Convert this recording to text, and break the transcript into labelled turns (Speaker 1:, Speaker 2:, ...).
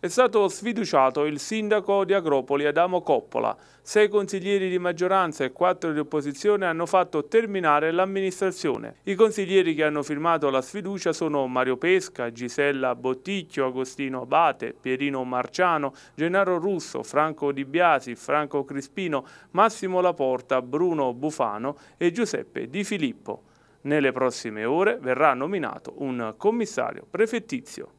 Speaker 1: È stato sfiduciato il sindaco di Agropoli Adamo Coppola. Sei consiglieri di maggioranza e quattro di opposizione hanno fatto terminare l'amministrazione. I consiglieri che hanno firmato la sfiducia sono Mario Pesca, Gisella Botticchio, Agostino Abate, Pierino Marciano, Gennaro Russo, Franco Di Biasi, Franco Crispino, Massimo Laporta, Bruno Bufano e Giuseppe Di Filippo. Nelle prossime ore verrà nominato un commissario prefettizio.